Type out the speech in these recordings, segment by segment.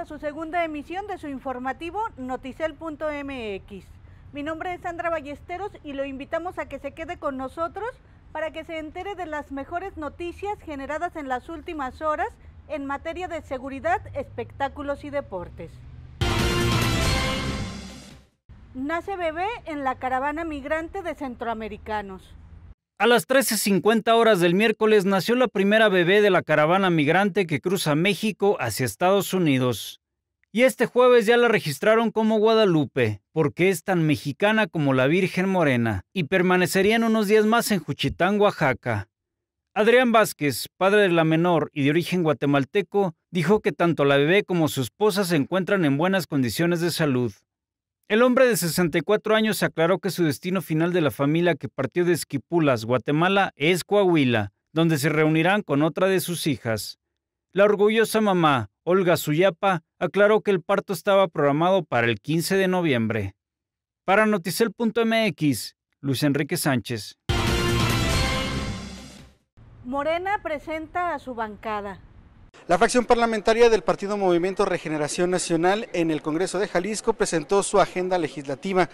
a su segunda emisión de su informativo noticel.mx. Mi nombre es Sandra Ballesteros y lo invitamos a que se quede con nosotros para que se entere de las mejores noticias generadas en las últimas horas en materia de seguridad, espectáculos y deportes. Nace bebé en la caravana migrante de centroamericanos. A las 13.50 horas del miércoles nació la primera bebé de la caravana migrante que cruza México hacia Estados Unidos. Y este jueves ya la registraron como Guadalupe, porque es tan mexicana como la Virgen Morena, y permanecerían unos días más en Juchitán, Oaxaca. Adrián Vázquez, padre de la menor y de origen guatemalteco, dijo que tanto la bebé como su esposa se encuentran en buenas condiciones de salud. El hombre de 64 años aclaró que su destino final de la familia que partió de Esquipulas, Guatemala, es Coahuila, donde se reunirán con otra de sus hijas. La orgullosa mamá, Olga Suyapa, aclaró que el parto estaba programado para el 15 de noviembre. Para noticel.mx, Luis Enrique Sánchez. Morena presenta a su bancada. La fracción parlamentaria del Partido Movimiento Regeneración Nacional en el Congreso de Jalisco presentó su agenda legislativa.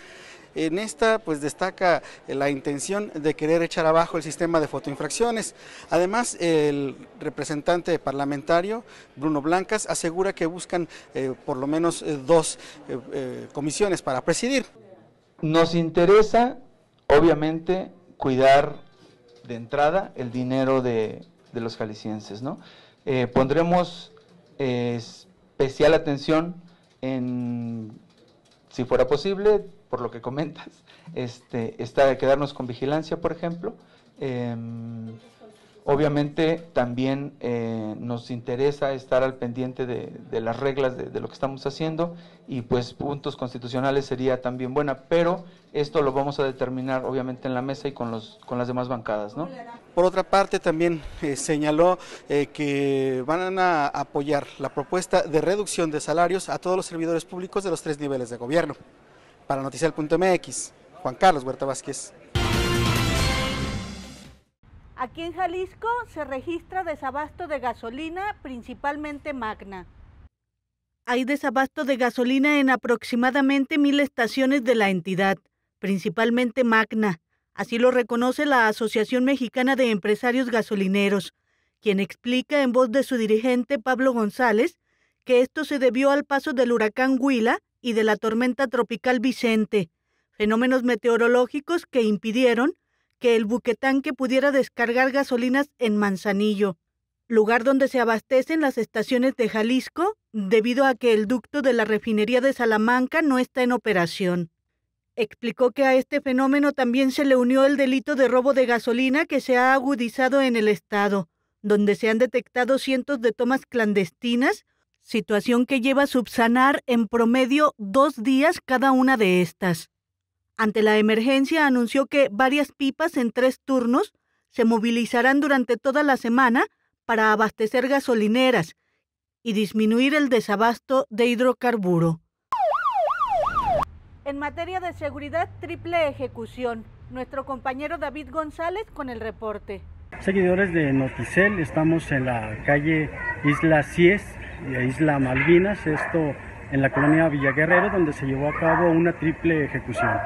En esta pues destaca la intención de querer echar abajo el sistema de fotoinfracciones. Además, el representante parlamentario, Bruno Blancas, asegura que buscan eh, por lo menos eh, dos eh, comisiones para presidir. Nos interesa, obviamente, cuidar de entrada el dinero de, de los jaliscienses, ¿no? Eh, pondremos eh, especial atención en, si fuera posible, por lo que comentas, este, está quedarnos con vigilancia, por ejemplo. Eh, Obviamente también eh, nos interesa estar al pendiente de, las reglas de, lo que estamos haciendo y pues puntos constitucionales sería también buena, pero esto lo vamos a determinar obviamente en la mesa y con, los, con las demás bancadas. ¿no? Por otra parte también eh, señaló eh, que van a apoyar la propuesta de reducción de salarios a todos los servidores públicos de los tres niveles de gobierno. Para Noticial.mx, Juan Carlos Huerta Vázquez. Aquí en Jalisco se registra desabasto de gasolina, principalmente magna. Hay desabasto de gasolina en aproximadamente mil estaciones de la entidad, principalmente magna. Así lo reconoce la Asociación Mexicana de Empresarios Gasolineros, quien explica en voz de su dirigente Pablo González que esto se debió al paso del huracán Huila y de la tormenta tropical Vicente, fenómenos meteorológicos que impidieron que el buquetanque pudiera descargar gasolinas en Manzanillo, lugar donde se abastecen las estaciones de Jalisco debido a que el ducto de la refinería de Salamanca no está en operación. Explicó que a este fenómeno también se le unió el delito de robo de gasolina que se ha agudizado en el Estado, donde se han detectado cientos de tomas clandestinas, situación que lleva a subsanar en promedio dos días cada una de estas. Ante la emergencia anunció que varias pipas en tres turnos se movilizarán durante toda la semana para abastecer gasolineras y disminuir el desabasto de hidrocarburo. En materia de seguridad, triple ejecución. Nuestro compañero David González con el reporte. Seguidores de Noticel, estamos en la calle Isla Cies y eh, Isla Malvinas, esto en la colonia Villaguerrero, donde se llevó a cabo una triple ejecución.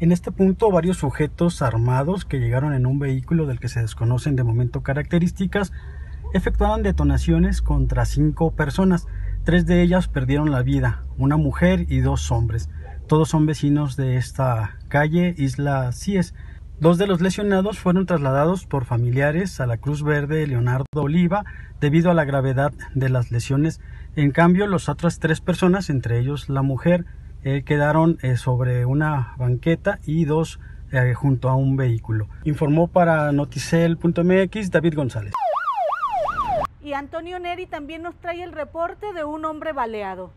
En este punto, varios sujetos armados que llegaron en un vehículo del que se desconocen de momento características efectuaron detonaciones contra cinco personas. Tres de ellas perdieron la vida, una mujer y dos hombres. Todos son vecinos de esta calle, Isla Cies. Dos de los lesionados fueron trasladados por familiares a la Cruz Verde Leonardo Oliva debido a la gravedad de las lesiones. En cambio, los otras tres personas, entre ellos la mujer, eh, quedaron eh, sobre una banqueta y dos eh, junto a un vehículo. Informó para noticel.mx David González. Y Antonio Neri también nos trae el reporte de un hombre baleado.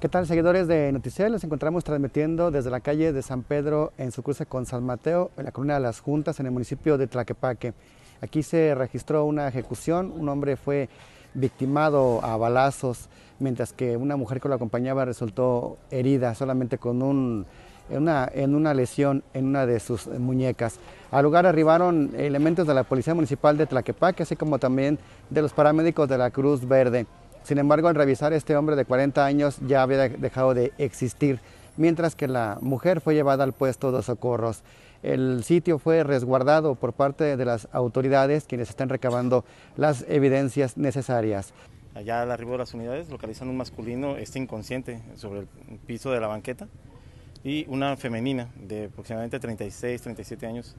¿Qué tal seguidores de Noticel? Nos encontramos transmitiendo desde la calle de San Pedro en su cruce con San Mateo, en la Colonia de Las Juntas, en el municipio de Tlaquepaque. Aquí se registró una ejecución, un hombre fue victimado a balazos mientras que una mujer que lo acompañaba resultó herida solamente con una, en una lesión en una de sus muñecas. Al lugar arribaron elementos de la Policía Municipal de Tlaquepaque, así como también de los paramédicos de la Cruz Verde. Sin embargo, al revisar este hombre de 40 años ya había dejado de existir, mientras que la mujer fue llevada al puesto de socorros. El sitio fue resguardado por parte de las autoridades, quienes están recabando las evidencias necesarias allá al arribo de las unidades, localizan un masculino, este inconsciente, sobre el piso de la banqueta, y una femenina de aproximadamente 36, 37 años,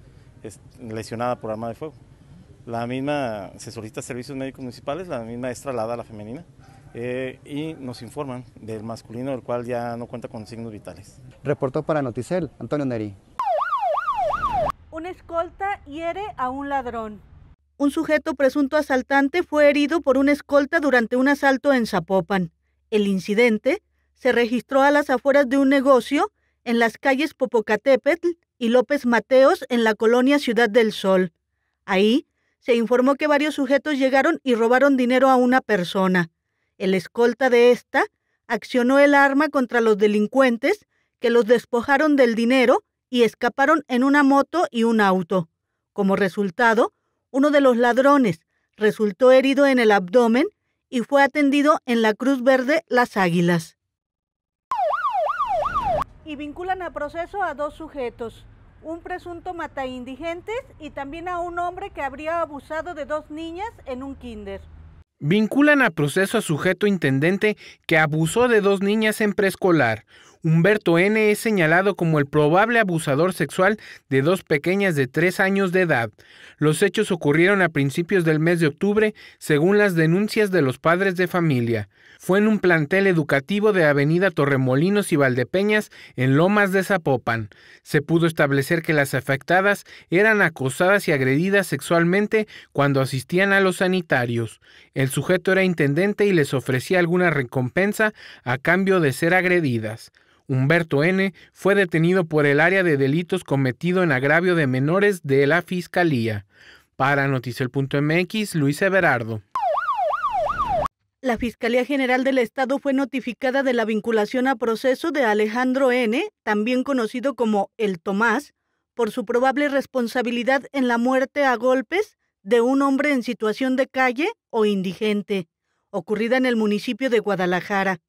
lesionada por arma de fuego. La misma, se solicita servicios médicos municipales, la misma es trasladada a la femenina. Eh, y nos informan del masculino, el cual ya no cuenta con signos vitales. Reportó para Noticel Antonio Neri. Una escolta hiere a un ladrón. Un sujeto presunto asaltante fue herido por una escolta durante un asalto en Zapopan. El incidente se registró a las afueras de un negocio en las calles Popocatépetl y López Mateos en la colonia Ciudad del Sol. Ahí se informó que varios sujetos llegaron y robaron dinero a una persona. El escolta de esta accionó el arma contra los delincuentes, que los despojaron del dinero y escaparon en una moto y un auto. Como resultado, uno de los ladrones, resultó herido en el abdomen y fue atendido en la Cruz Verde Las Águilas. Y vinculan a proceso a dos sujetos, un presunto mata indigentes y también a un hombre que habría abusado de dos niñas en un kinder. Vinculan a proceso a sujeto intendente que abusó de dos niñas en preescolar. Humberto N. es señalado como el probable abusador sexual de dos pequeñas de tres años de edad. Los hechos ocurrieron a principios del mes de octubre, según las denuncias de los padres de familia. Fue en un plantel educativo de Avenida Torremolinos y Valdepeñas, en Lomas de Zapopan. Se pudo establecer que las afectadas eran acosadas y agredidas sexualmente cuando asistían a los sanitarios. El sujeto era intendente y les ofrecía alguna recompensa a cambio de ser agredidas. Humberto N. fue detenido por el área de delitos cometido en agravio de menores de la Fiscalía. Para Noticiel.mx, Luis Everardo. La Fiscalía General del Estado fue notificada de la vinculación a proceso de Alejandro N., también conocido como el Tomás, por su probable responsabilidad en la muerte a golpes de un hombre en situación de calle o indigente, ocurrida en el municipio de Guadalajara.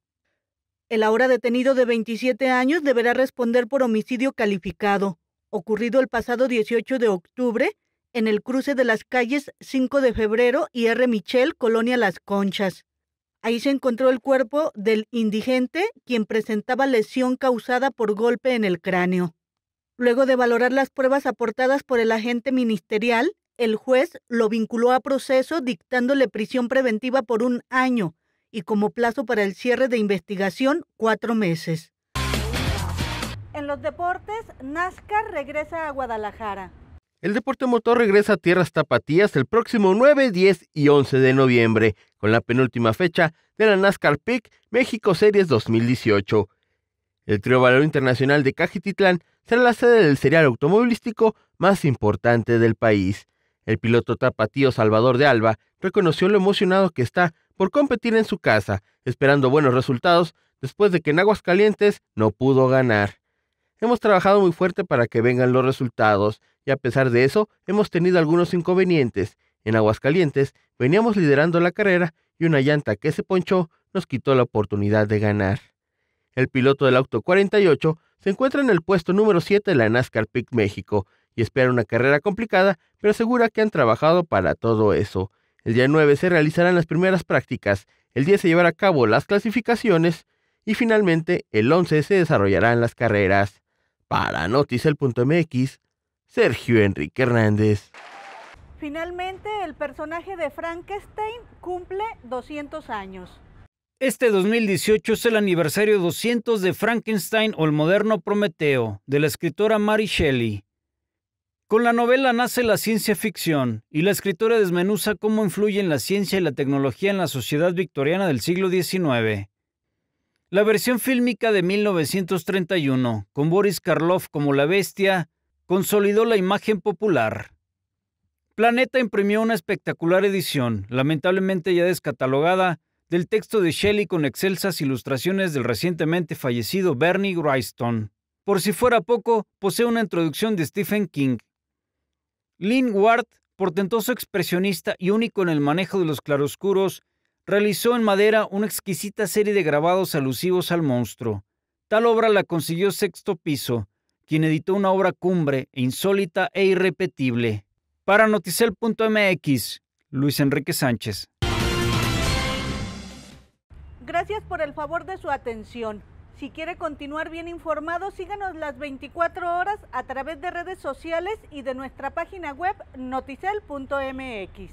El ahora detenido de 27 años deberá responder por homicidio calificado, ocurrido el pasado 18 de octubre en el cruce de las calles 5 de febrero y R. Michel, Colonia Las Conchas. Ahí se encontró el cuerpo del indigente, quien presentaba lesión causada por golpe en el cráneo. Luego de valorar las pruebas aportadas por el agente ministerial, el juez lo vinculó a proceso dictándole prisión preventiva por un año y como plazo para el cierre de investigación cuatro meses. En los deportes, NASCAR regresa a Guadalajara. El deporte motor regresa a tierras tapatías el próximo 9, 10 y 11 de noviembre, con la penúltima fecha de la NASCAR Peak México Series 2018. El Trio Valor Internacional de Cajititlán será la sede del serial automovilístico más importante del país. El piloto tapatío Salvador de Alba reconoció lo emocionado que está por competir en su casa, esperando buenos resultados después de que en Aguascalientes no pudo ganar. Hemos trabajado muy fuerte para que vengan los resultados y a pesar de eso hemos tenido algunos inconvenientes. En Aguascalientes veníamos liderando la carrera y una llanta que se ponchó nos quitó la oportunidad de ganar. El piloto del auto 48 se encuentra en el puesto número 7 de la NASCAR Peak México y espera una carrera complicada, pero asegura que han trabajado para todo eso. El día 9 se realizarán las primeras prácticas, el día se llevará a cabo las clasificaciones y finalmente el 11 se desarrollarán las carreras. Para Noticel.mx, Sergio Enrique Hernández. Finalmente, el personaje de Frankenstein cumple 200 años. Este 2018 es el aniversario 200 de Frankenstein o el moderno Prometeo, de la escritora Mary Shelley. Con la novela nace la ciencia ficción y la escritora desmenuza cómo influyen la ciencia y la tecnología en la sociedad victoriana del siglo XIX. La versión fílmica de 1931, con Boris Karloff como la bestia, consolidó la imagen popular. Planeta imprimió una espectacular edición, lamentablemente ya descatalogada, del texto de Shelley con excelsas ilustraciones del recientemente fallecido Bernie Ryston. Por si fuera poco, posee una introducción de Stephen King Lynn Ward, portentoso expresionista y único en el manejo de los claroscuros, realizó en madera una exquisita serie de grabados alusivos al monstruo. Tal obra la consiguió Sexto Piso, quien editó una obra cumbre, e insólita e irrepetible. Para noticel.mx, Luis Enrique Sánchez. Gracias por el favor de su atención. Si quiere continuar bien informado, síganos las 24 horas a través de redes sociales y de nuestra página web noticel.mx.